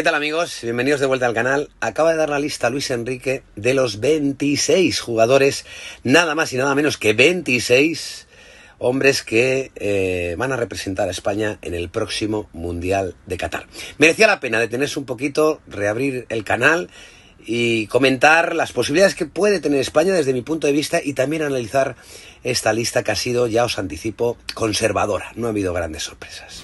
¿Qué tal amigos? Bienvenidos de vuelta al canal. Acaba de dar la lista Luis Enrique de los 26 jugadores, nada más y nada menos que 26 hombres que eh, van a representar a España en el próximo Mundial de Qatar. Merecía la pena detenerse un poquito, reabrir el canal y comentar las posibilidades que puede tener España desde mi punto de vista y también analizar esta lista que ha sido, ya os anticipo, conservadora. No ha habido grandes sorpresas.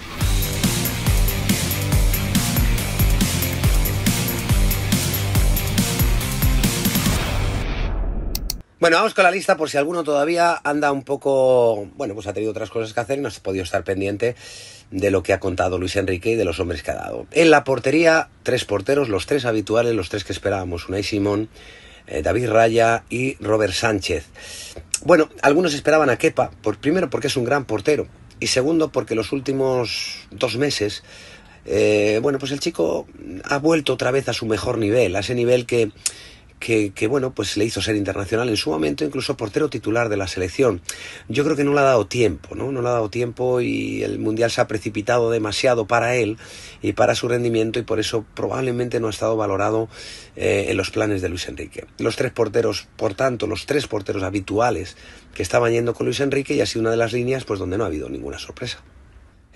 Bueno, vamos con la lista por si alguno todavía anda un poco, bueno, pues ha tenido otras cosas que hacer y no ha podido estar pendiente de lo que ha contado Luis Enrique y de los hombres que ha dado. En la portería, tres porteros, los tres habituales, los tres que esperábamos, Unai Simón, eh, David Raya y Robert Sánchez. Bueno, algunos esperaban a Kepa, por, primero porque es un gran portero y segundo porque los últimos dos meses, eh, bueno, pues el chico ha vuelto otra vez a su mejor nivel, a ese nivel que que, que, bueno, pues le hizo ser internacional en su momento, incluso portero titular de la selección. Yo creo que no le ha dado tiempo, ¿no? No le ha dado tiempo y el Mundial se ha precipitado demasiado para él y para su rendimiento y por eso probablemente no ha estado valorado eh, en los planes de Luis Enrique. Los tres porteros, por tanto, los tres porteros habituales que estaban yendo con Luis Enrique y ha sido una de las líneas pues donde no ha habido ninguna sorpresa.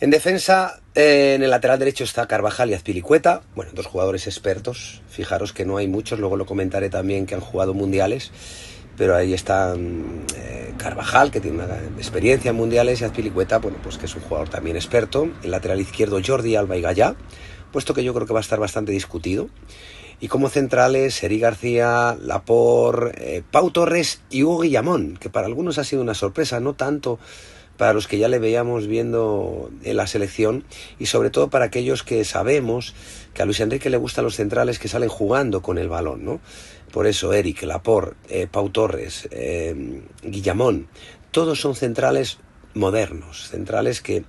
En defensa, eh, en el lateral derecho está Carvajal y Azpilicueta. Bueno, dos jugadores expertos. Fijaros que no hay muchos, luego lo comentaré también, que han jugado mundiales. Pero ahí están eh, Carvajal, que tiene una experiencia en mundiales, y Azpilicueta, bueno, pues que es un jugador también experto. El lateral izquierdo, Jordi Alba y Gallá, puesto que yo creo que va a estar bastante discutido. Y como centrales, Eri García, Lapor, eh, Pau Torres y Hugo Guillamón, que para algunos ha sido una sorpresa, no tanto para los que ya le veíamos viendo en la selección y sobre todo para aquellos que sabemos que a Luis Enrique le gustan los centrales que salen jugando con el balón, ¿no? Por eso Eric, Laporte, eh, Pau Torres, eh, Guillamón, todos son centrales modernos, centrales que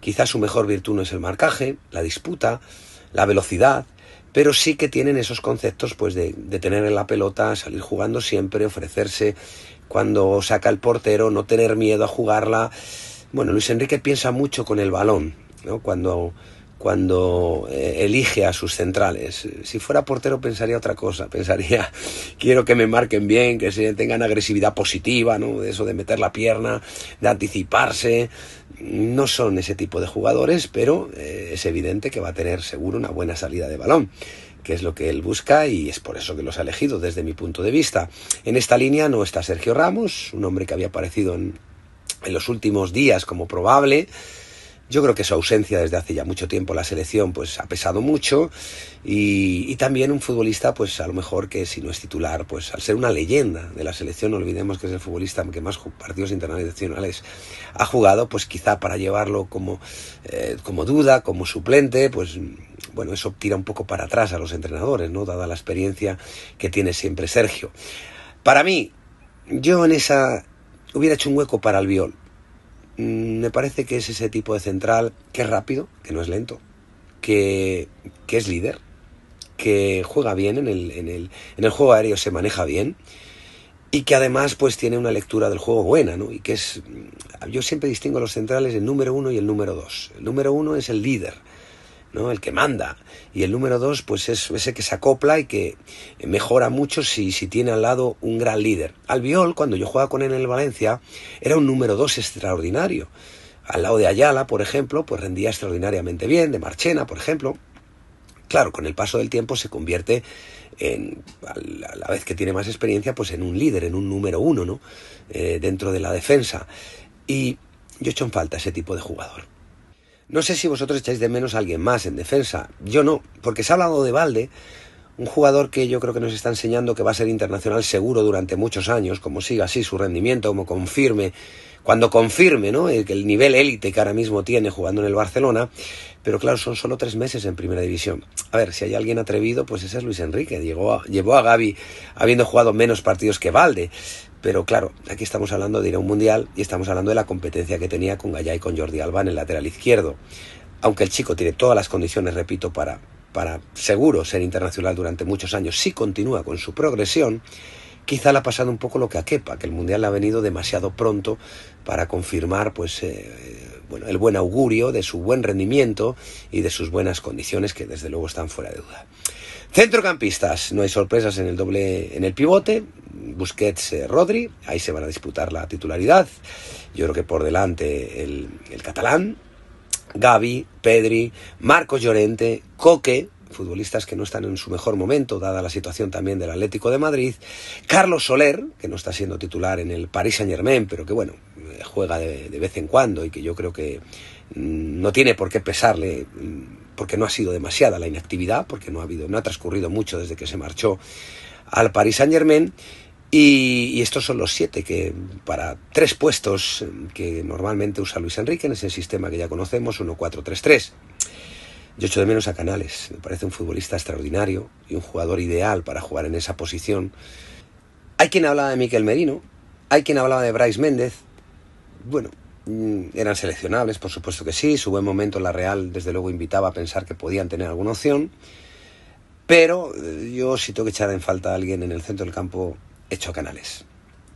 quizás su mejor virtud no es el marcaje, la disputa, la velocidad, pero sí que tienen esos conceptos pues de, tener en la pelota, salir jugando siempre, ofrecerse cuando saca el portero, no tener miedo a jugarla. Bueno, Luis Enrique piensa mucho con el balón, ¿no? Cuando, cuando eh, elige a sus centrales. Si fuera portero pensaría otra cosa, pensaría quiero que me marquen bien, que tengan agresividad positiva, ¿no? De eso de meter la pierna, de anticiparse, no son ese tipo de jugadores, pero eh, es evidente que va a tener seguro una buena salida de balón que es lo que él busca y es por eso que los ha elegido desde mi punto de vista. En esta línea no está Sergio Ramos, un hombre que había aparecido en, en los últimos días como probable, yo creo que su ausencia desde hace ya mucho tiempo la selección pues ha pesado mucho y, también un futbolista pues a lo mejor que si no es titular pues al ser una leyenda de la selección no olvidemos que es el futbolista que más partidos internacionales ha jugado pues quizá para llevarlo como, eh, como duda, como suplente pues bueno eso tira un poco para atrás a los entrenadores no dada la experiencia que tiene siempre Sergio. Para mí yo en esa hubiera hecho un hueco para el Albiol Mm, me parece que es ese tipo de central que es rápido, que no es lento, que, es líder, que juega bien en el, en, el, en el, juego aéreo, se maneja bien y que además pues tiene una lectura del juego buena, ¿no? Y que es, yo siempre distingo a los centrales el número uno y el número dos. El número uno es el líder, el que manda. Y el número dos, pues es ese que se acopla y que mejora mucho si, si tiene al lado un gran líder. Albiol, cuando yo jugaba con él en el Valencia, era un número dos extraordinario. Al lado de Ayala, por ejemplo, pues rendía extraordinariamente bien, de Marchena, por ejemplo. Claro, con el paso del tiempo se convierte en, a la vez que tiene más experiencia, pues en un líder, en un número uno, ¿no? Eh, dentro de la defensa. Y yo echo en falta ese tipo de jugador. No sé si vosotros echáis de menos a alguien más en defensa. Yo no, porque se ha hablado de Valde, un jugador que yo creo que nos está enseñando que va a ser internacional seguro durante muchos años, como siga así su rendimiento, como confirme, cuando confirme, ¿no? El, el nivel élite que ahora mismo tiene jugando en el Barcelona. Pero claro, son solo tres meses en primera división. A ver, si hay alguien atrevido, pues ese es Luis Enrique. Llegó llevó a Gaby habiendo jugado menos partidos que Valde. Pero claro, aquí estamos hablando de ir a un mundial y estamos hablando de la competencia que tenía con Gaya y con Jordi Alba en el lateral izquierdo. Aunque el chico tiene todas las condiciones, repito, para, para seguro ser internacional durante muchos años, si continúa con su progresión, quizá le ha pasado un poco lo que a Kepa, que el mundial le ha venido demasiado pronto para confirmar pues eh, bueno, el buen augurio de su buen rendimiento y de sus buenas condiciones, que desde luego están fuera de duda. Centrocampistas, no hay sorpresas en el doble, en el pivote, Busquets eh, Rodri, ahí se van a disputar la titularidad. Yo creo que por delante el, catalán, Gaby, Pedri, Marcos Llorente, Coque, futbolistas que no están en su mejor momento, dada la situación también del Atlético de Madrid, Carlos Soler, que no está siendo titular en el Paris Saint Germain, pero que bueno, juega de, vez en cuando y que yo creo que mm, no tiene por qué pesarle mm, porque no ha sido demasiada la inactividad, porque no ha habido, no ha transcurrido mucho desde que se marchó al Paris Saint Germain. Y, estos son los siete que para tres puestos mm, que normalmente usa Luis Enrique en ese sistema que ya conocemos, 1-4-3-3. Yo echo de menos a Canales, me parece un futbolista extraordinario y un jugador ideal para jugar en esa posición. Hay quien hablaba de Miquel Merino, hay quien hablaba de Bryce Méndez, bueno, mm, eran seleccionables, por supuesto que sí. Su buen momento en la Real, desde luego, invitaba a pensar que podían tener alguna opción. Pero eh, yo siento que echar en falta a alguien en el centro del campo, hecho Canales,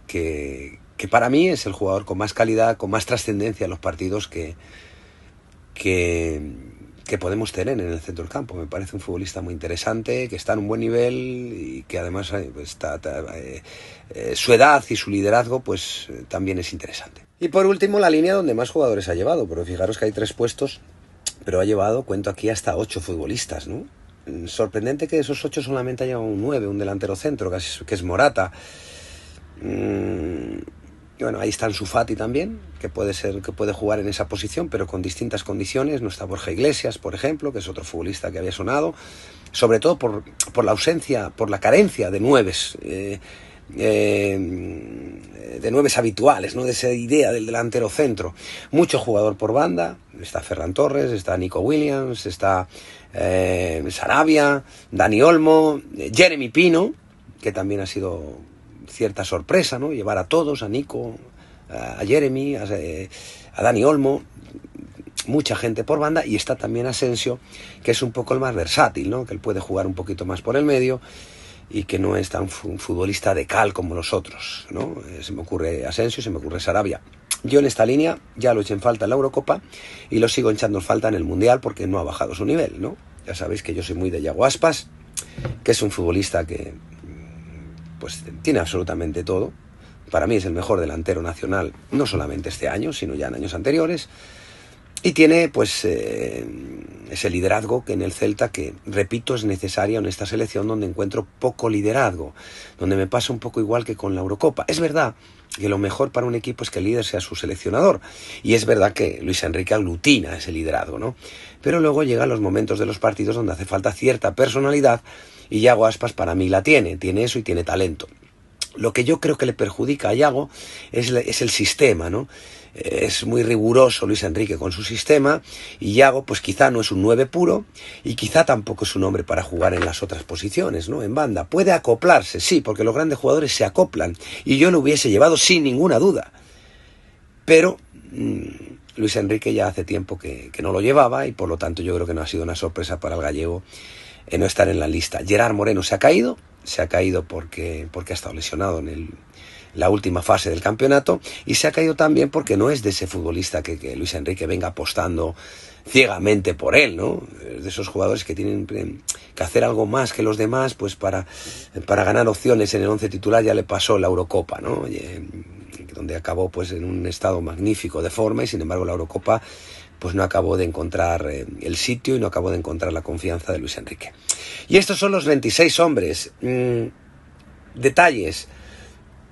que, para mí es el jugador con más calidad, con más trascendencia en los partidos que, que, podemos tener en el centro del campo. Me parece un futbolista muy interesante, que está en un buen nivel y que además eh, está, pues, eh, su edad y su liderazgo pues también es interesante. Y por último, la línea donde más jugadores ha llevado, porque fijaros que hay tres puestos, pero ha llevado, cuento aquí, hasta ocho futbolistas, ¿no? Mm, sorprendente que de esos ocho solamente haya un nueve, un delantero centro, que es, Morata. Y mm, bueno, ahí está Sufati también, que puede ser, que puede jugar en esa posición, pero con distintas condiciones. No está Borja Iglesias, por ejemplo, que es otro futbolista que había sonado, sobre todo por, por la ausencia, por la carencia de nueves. Eh, eh, de nueves habituales, ¿no? de esa idea del delantero centro. Mucho jugador por banda, está Ferran Torres, está Nico Williams, está eh, Sarabia, Dani Olmo, eh, Jeremy Pino, que también ha sido cierta sorpresa, ¿no? llevar a todos, a Nico, a Jeremy, a, a Dani Olmo, mucha gente por banda y está también Asensio, que es un poco el más versátil, ¿no? que él puede jugar un poquito más por el medio y que no es tan futbolista de cal como los otros. ¿no? Eh, se me ocurre Asensio, se me ocurre Sarabia. Yo en esta línea ya lo eché en falta en la Eurocopa y lo sigo echando en falta en el Mundial porque no ha bajado su nivel. ¿no? Ya sabéis que yo soy muy de Yaguaspas, que es un futbolista que pues, tiene absolutamente todo. Para mí es el mejor delantero nacional, no solamente este año, sino ya en años anteriores. Y tiene, pues, eh, ese liderazgo que en el Celta, que repito, es necesaria en esta selección donde encuentro poco liderazgo, donde me pasa un poco igual que con la Eurocopa. Es verdad que lo mejor para un equipo es que el líder sea su seleccionador, y es verdad que Luis Enrique aglutina ese liderazgo, ¿no? Pero luego llegan los momentos de los partidos donde hace falta cierta personalidad, y Yago Aspas para mí la tiene, tiene eso y tiene talento. Lo que yo creo que le perjudica a Iago es, el sistema, ¿no? es muy riguroso Luis Enrique con su sistema y Iago pues quizá no es un 9 puro y quizá tampoco es un hombre para jugar en las otras posiciones, ¿no? En banda. Puede acoplarse, sí, porque los grandes jugadores se acoplan y yo lo hubiese llevado sin ninguna duda. Pero mm, Luis Enrique ya hace tiempo que, que no lo llevaba y por lo tanto yo creo que no ha sido una sorpresa para el gallego no estar en la lista. Gerard Moreno se ha caído, se ha caído porque, porque ha estado lesionado en el, la última fase del campeonato y se ha caído también porque no es de ese futbolista que, que, Luis Enrique venga apostando ciegamente por él, ¿no? de esos jugadores que tienen que hacer algo más que los demás, pues para, para ganar opciones en el once titular ya le pasó la Eurocopa, ¿no? Eh, donde acabó pues en un estado magnífico de forma y sin embargo la Eurocopa pues no acabó de encontrar eh, el sitio y no acabó de encontrar la confianza de Luis Enrique. Y estos son los 26 hombres. Mm, detalles.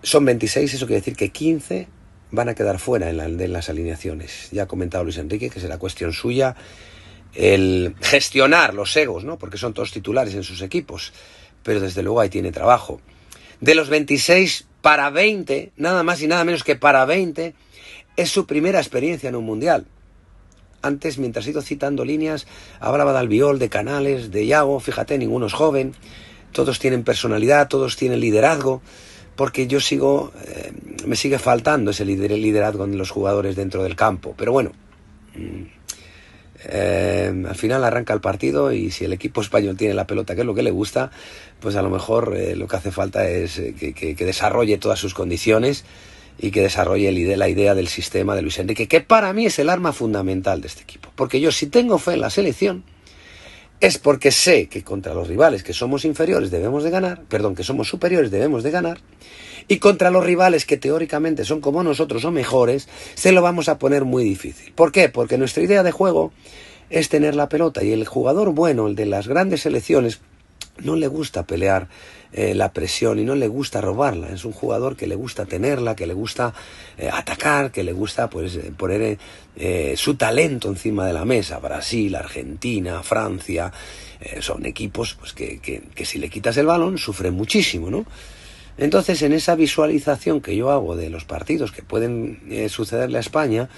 Son 26, eso quiere decir que 15 van a quedar fuera en, en, las alineaciones. Ya ha comentado Luis Enrique que será cuestión suya el gestionar los egos, ¿no? Porque son todos titulares en sus equipos. Pero desde luego ahí tiene trabajo de los 26 para 20, nada más y nada menos que para 20, es su primera experiencia en un mundial. Antes, mientras he ido citando líneas, hablaba de Albiol, de Canales, de Yago, fíjate, ninguno es joven, todos tienen personalidad, todos tienen liderazgo, porque yo sigo, eh, me sigue faltando ese liderazgo en los jugadores dentro del campo. Pero bueno, mm, eh, al final arranca el partido y si el equipo español tiene la pelota, que es lo que le gusta, pues a lo mejor eh, lo que hace falta es eh, que, desarrolle todas sus condiciones y que desarrolle la idea del sistema de Luis Enrique, que para mí es el arma fundamental de este equipo. Porque yo si tengo fe en la selección, es porque sé que contra los rivales que somos inferiores debemos de ganar, perdón, que somos superiores debemos de ganar, y contra los rivales que teóricamente son como nosotros o mejores, se lo vamos a poner muy difícil. ¿Por qué? Porque nuestra idea de juego es tener la pelota y el jugador bueno, el de las grandes selecciones, no le gusta pelear eh, la presión y no le gusta robarla. Es un jugador que le gusta tenerla, que le gusta eh, atacar, que le gusta pues, eh, poner su talento encima de la mesa. Brasil, Argentina, Francia, son equipos pues, que, que, que, si le quitas el balón sufren muchísimo, ¿no? Entonces, en esa visualización que yo hago de los partidos que pueden sucederle a España,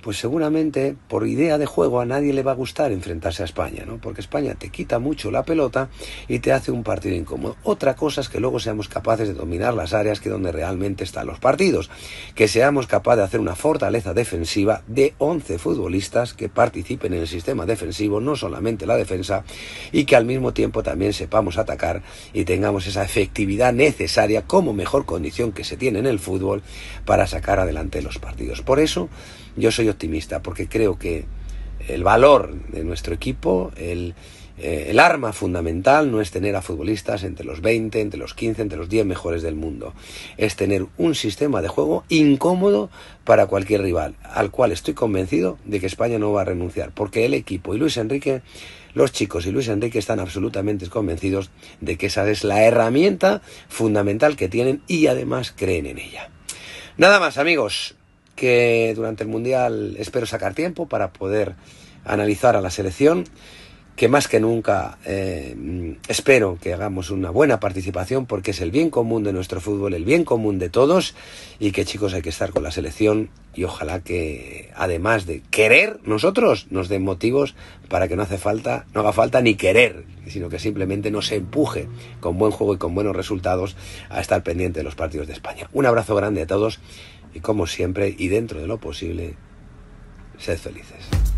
pues seguramente por idea de juego a nadie le va a gustar enfrentarse a España, ¿no? Porque España te quita mucho la pelota y te hace un partido incómodo. Otra cosa es que luego seamos capaces de dominar las áreas que donde realmente están los partidos, que seamos capaces de hacer una fortaleza defensiva de 11 futbolistas que participen en el sistema defensivo, no solamente la defensa, y que al mismo tiempo también sepamos atacar y tengamos esa efectividad necesaria como mejor condición que se tiene en el fútbol para sacar adelante los partidos. Por eso, yo soy optimista porque creo que el valor de nuestro equipo, el, eh, arma fundamental no es tener a futbolistas entre los 20, entre los 15, entre los 10 mejores del mundo. Es tener un sistema de juego incómodo para cualquier rival, al cual estoy convencido de que España no va a renunciar, porque el equipo y Luis Enrique, los chicos y Luis Enrique están absolutamente convencidos de que esa es la herramienta fundamental que tienen y además creen en ella. Nada más amigos, que durante el Mundial espero sacar tiempo para poder analizar a la selección, que más que nunca eh, espero que hagamos una buena participación porque es el bien común de nuestro fútbol, el bien común de todos y que chicos hay que estar con la selección y ojalá que además de querer nosotros nos den motivos para que no hace falta, no haga falta ni querer, sino que simplemente nos empuje con buen juego y con buenos resultados a estar pendiente de los partidos de España. Un abrazo grande a todos y como siempre y dentro de lo posible, sed felices.